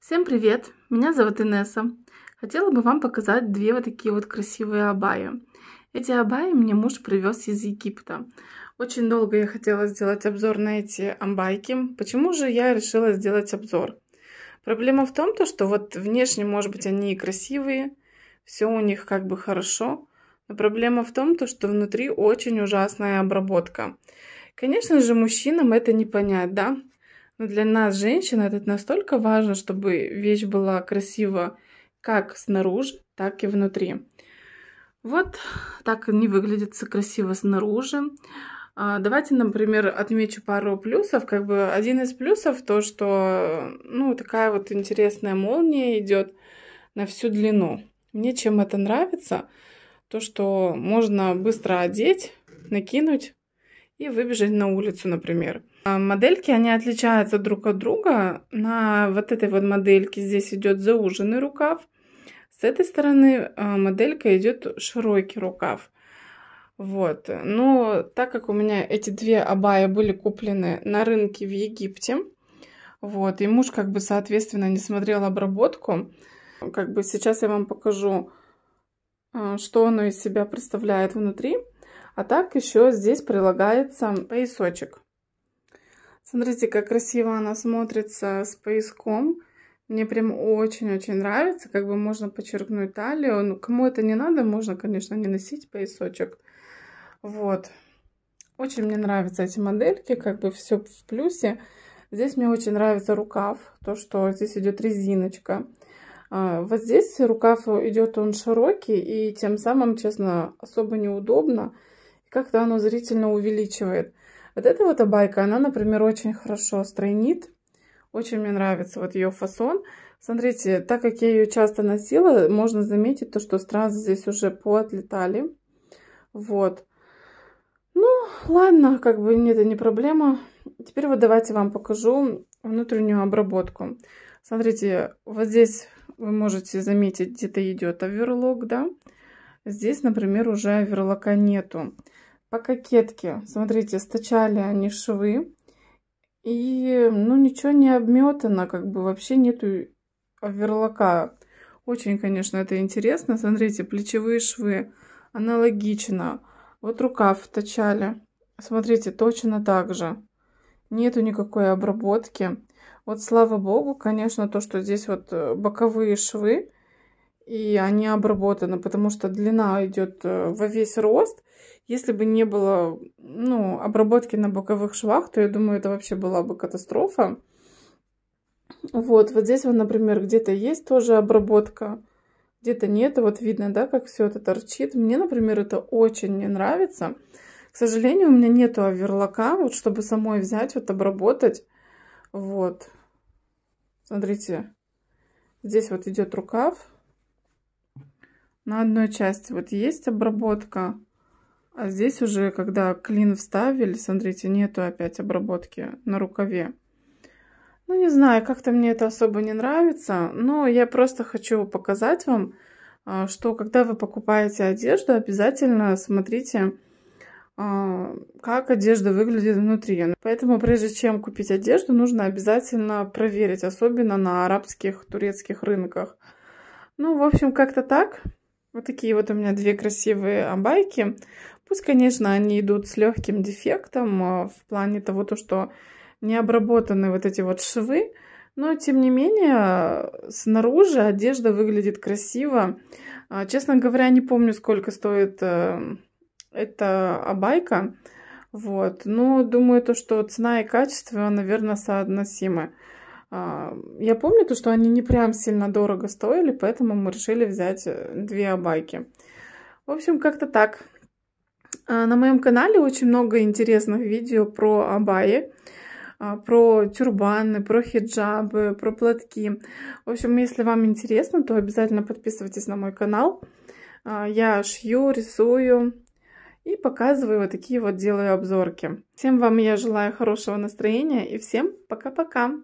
Всем привет! Меня зовут Инесса. Хотела бы вам показать две вот такие вот красивые абаи. Эти абаи мне муж привез из Египта. Очень долго я хотела сделать обзор на эти амбайки. Почему же я решила сделать обзор? Проблема в том, то, что вот внешне, может быть, они и красивые, все у них как бы хорошо, но проблема в том, то, что внутри очень ужасная обработка. Конечно же, мужчинам это не понять, да? Но для нас, женщин, это настолько важно, чтобы вещь была красива как снаружи, так и внутри. Вот так они выглядят красиво снаружи. А, давайте, например, отмечу пару плюсов. Как бы один из плюсов то, что ну, такая вот интересная молния идет на всю длину. Мне чем это нравится, то, что можно быстро одеть, накинуть и выбежать на улицу, например. А модельки, они отличаются друг от друга. На вот этой вот модельке здесь идет зауженный рукав. С этой стороны э, моделька идет широкий рукав. Вот. Но так как у меня эти две абая были куплены на рынке в Египте, вот, и муж как бы, соответственно, не смотрел обработку, как бы сейчас я вам покажу, э, что оно из себя представляет внутри. А так еще здесь прилагается поясочек. Смотрите, как красиво она смотрится с пояском. Мне прям очень-очень нравится. Как бы можно подчеркнуть талию. Ну, кому это не надо, можно, конечно, не носить поясочек. Вот. Очень мне нравятся эти модельки. Как бы все в плюсе. Здесь мне очень нравится рукав. То, что здесь идет резиночка. А, вот здесь рукав идет он широкий. И тем самым, честно, особо неудобно. Как-то оно зрительно увеличивает. Вот эта вот абайка, она, например, очень хорошо стройнит. Очень мне нравится вот ее фасон. Смотрите, так как я ее часто носила, можно заметить то, что стразы здесь уже поотлетали. Вот. Ну, ладно, как бы нет, это не проблема. Теперь вот давайте вам покажу внутреннюю обработку. Смотрите, вот здесь вы можете заметить, где-то идет оверлок, да? Здесь, например, уже оверлока нету по кокетке, смотрите, стачали они швы. И, ну, ничего не обметано, как бы вообще нету оверлока. Очень, конечно, это интересно. Смотрите, плечевые швы аналогично. Вот рукав вточали. Смотрите, точно так же. Нету никакой обработки. Вот слава богу, конечно, то, что здесь вот э, боковые швы, и они обработаны, потому что длина идет э, во весь рост, если бы не было ну, обработки на боковых швах, то я думаю, это вообще была бы катастрофа. Вот, вот здесь, вот, например, где-то есть тоже обработка, где-то нет. Вот видно, да, как все это торчит. Мне, например, это очень не нравится. К сожалению, у меня нету оверлока, вот чтобы самой взять, вот обработать. Вот. Смотрите, здесь вот идет рукав. На одной части вот есть обработка, а здесь уже, когда клин вставили, смотрите, нету опять обработки на рукаве. Ну, не знаю, как-то мне это особо не нравится, но я просто хочу показать вам, а, что когда вы покупаете одежду, обязательно смотрите, а, как одежда выглядит внутри. Поэтому прежде чем купить одежду, нужно обязательно проверить, особенно на арабских, турецких рынках. Ну, в общем, как-то так. Вот такие вот у меня две красивые байки. Пусть, конечно, они идут с легким дефектом а, в плане того, то, что не обработаны вот эти вот швы, но, тем не менее, снаружи одежда выглядит красиво. А, честно говоря, не помню, сколько стоит э, эта обайка. Вот. Но думаю, то, что цена и качество, наверное, соотносимы. А, я помню то, что они не прям сильно дорого стоили, поэтому мы решили взять э, две байки. В общем, как-то так. А, на моем канале очень много интересных видео про абаи, а, про тюрбаны, про хиджабы, про платки. В общем, если вам интересно, то обязательно подписывайтесь на мой канал. Я шью, рисую и показываю вот такие вот делаю обзорки. Всем вам я желаю хорошего настроения и всем пока-пока!